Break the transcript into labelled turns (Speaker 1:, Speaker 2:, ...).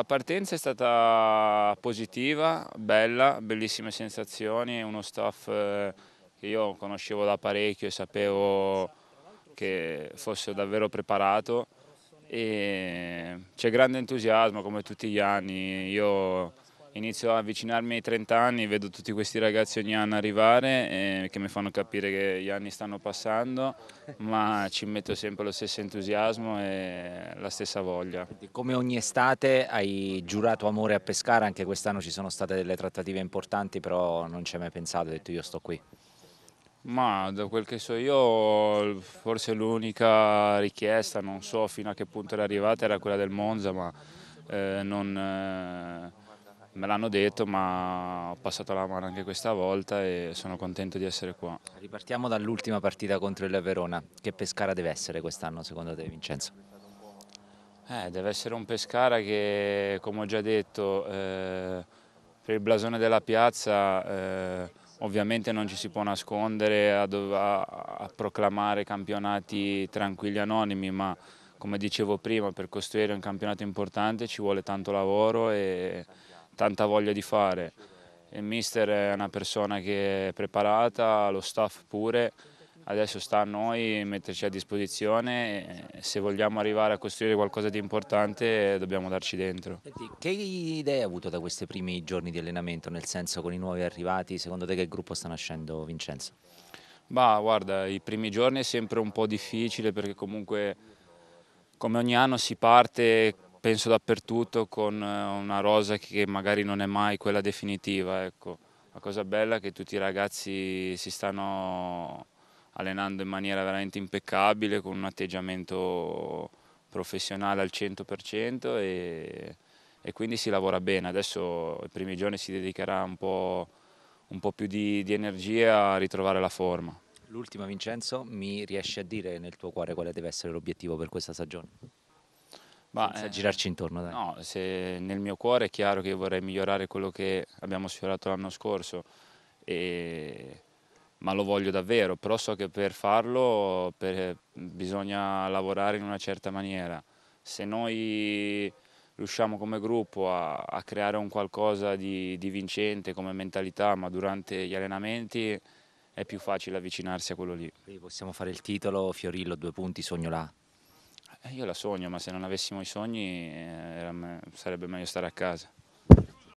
Speaker 1: La partenza è stata positiva, bella, bellissime sensazioni, uno staff eh, che io conoscevo da parecchio e sapevo che fosse davvero preparato e c'è grande entusiasmo come tutti gli anni, io inizio a avvicinarmi ai 30 anni, vedo tutti questi ragazzi ogni anno arrivare eh, che mi fanno capire che gli anni stanno passando, ma ci metto sempre lo stesso entusiasmo e la stessa voglia.
Speaker 2: Come ogni estate hai giurato amore a Pescara, anche quest'anno ci sono state delle trattative importanti, però non ci hai mai pensato, hai detto io sto qui.
Speaker 1: Ma da quel che so io forse l'unica richiesta, non so fino a che punto era arrivata, era quella del Monza, ma eh, non... Eh, Me l'hanno detto ma ho passato la mano anche questa volta
Speaker 2: e sono contento di essere qua. Ripartiamo dall'ultima partita contro il Verona. Che Pescara deve essere quest'anno secondo te Vincenzo?
Speaker 1: Eh, deve essere un Pescara che come ho già detto eh, per il blasone della piazza eh, ovviamente non ci si può nascondere a, a, a proclamare campionati tranquilli anonimi ma come dicevo prima per costruire un campionato importante ci vuole tanto lavoro e tanta voglia di fare. Il mister è una persona che è preparata, lo staff pure, adesso sta a noi metterci a disposizione e se vogliamo arrivare a costruire qualcosa di importante dobbiamo darci dentro.
Speaker 2: Che idee hai avuto da questi primi giorni di allenamento, nel senso con i nuovi arrivati, secondo te che gruppo sta nascendo Vincenzo?
Speaker 1: Bah, guarda, i primi giorni è sempre un po' difficile perché comunque come ogni anno si parte penso dappertutto con eh, una rosa che magari non è mai quella definitiva. Ecco. La cosa bella è che tutti i ragazzi si stanno allenando in maniera veramente impeccabile, con un atteggiamento professionale al 100% e, e quindi si lavora bene. Adesso i primi giorni si dedicherà un po', un po più di, di energia a ritrovare la forma.
Speaker 2: L'ultima Vincenzo, mi riesci a dire nel tuo cuore quale deve essere l'obiettivo per questa stagione? Ma, senza eh, girarci intorno. Dai. No, se
Speaker 1: nel mio cuore è chiaro che vorrei migliorare quello che abbiamo sfiorato l'anno scorso, e... ma lo voglio davvero, però so che per farlo per... bisogna lavorare in una certa maniera. Se noi riusciamo come gruppo a, a creare un qualcosa di, di vincente come mentalità, ma durante gli allenamenti è più facile avvicinarsi a quello lì. possiamo fare il titolo Fiorillo, due punti, sogno là. Eh, io la sogno, ma se non avessimo i sogni eh, sarebbe meglio stare a casa.